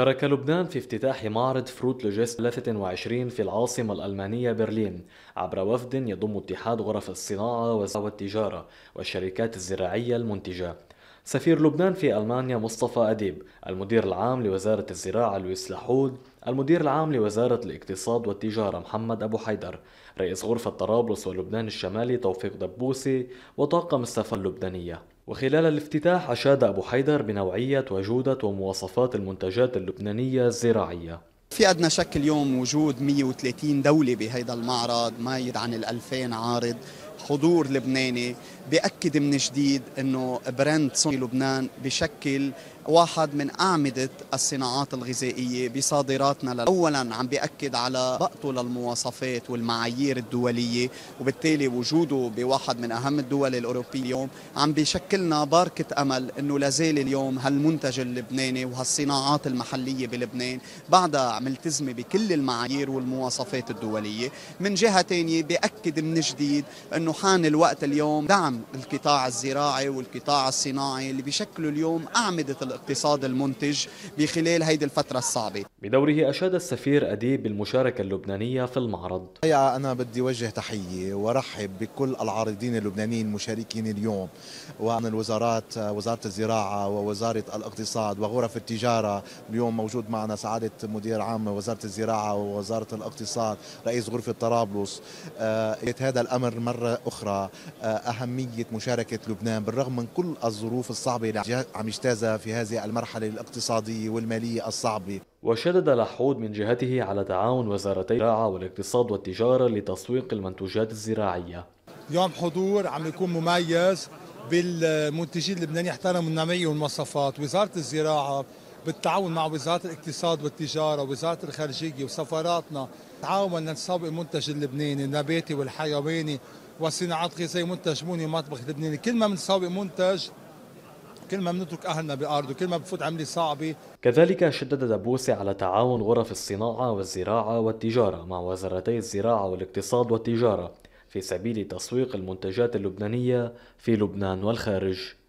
شارك لبنان في افتتاح معرض فروت لوجيست 23 في العاصمة الألمانية برلين عبر وفد يضم اتحاد غرف الصناعة والتجارة والشركات الزراعية المنتجة سفير لبنان في ألمانيا مصطفى أديب المدير العام لوزارة الزراعة لويس لحود المدير العام لوزارة الاقتصاد والتجارة محمد أبو حيدر رئيس غرفة طرابلس ولبنان الشمالي توفيق دبوسي وطاقم السفر اللبنانية وخلال الافتتاح أشاد أبو حيدر بنوعية وجودة ومواصفات المنتجات اللبنانية الزراعية في عندنا شك اليوم وجود 130 دولة بهذا المعرض ما يدعن الألفين عارض حضور لبناني بأكد من جديد أنه براند سوني لبنان بشكل واحد من أعمدة الصناعات الغذائية بصادراتنا أولا عم بأكد على بقته للمواصفات والمعايير الدولية وبالتالي وجوده بواحد من أهم الدول الأوروبية اليوم عم بشكلنا باركة أمل أنه لازال اليوم هالمنتج اللبناني وهالصناعات المحلية بلبنان بعدها ملتزمة بكل المعايير والمواصفات الدولية من جهة تانية بأكد من جديد أنه انه حان الوقت اليوم دعم القطاع الزراعي والقطاع الصناعي اللي بيشكلوا اليوم اعمده الاقتصاد المنتج بخلال هيدي الفتره الصعبه. بدوره اشاد السفير اديب بالمشاركه اللبنانيه في المعرض. انا بدي وجه تحيه وارحب بكل العارضين اللبنانيين المشاركين اليوم وعن الوزارات وزاره الزراعه ووزاره الاقتصاد وغرف التجاره اليوم موجود معنا سعاده مدير عام وزاره الزراعه ووزاره الاقتصاد رئيس غرفه طرابلس آه هذا الامر مره أخرى آه، أهمية مشاركة لبنان بالرغم من كل الظروف الصعبة اللي عم يجتازها في هذه المرحلة الاقتصادية والمالية الصعبة وشدد لحود من جهته على تعاون وزارتي الزراعة والاقتصاد والتجارة لتسويق المنتوجات الزراعية يوم حضور عم يكون مميز بالمنتجين اللبنانيين احترموا النوعية والمواصفات وزارة الزراعة بالتعاون مع وزاره الاقتصاد والتجاره ووزاره الخارجيه وسفاراتنا تعاون لنسوق المنتج اللبناني النباتي والحيواني والصناعات غذائيه منتج موني مطبخ لبناني كل ما بنسوق منتج كل ما بنترك اهلنا بارضه كل ما بفوت عمله صعبه كذلك شدد دبوسي على تعاون غرف الصناعه والزراعه والتجاره مع وزارتي الزراعه والاقتصاد والتجاره في سبيل تسويق المنتجات اللبنانيه في لبنان والخارج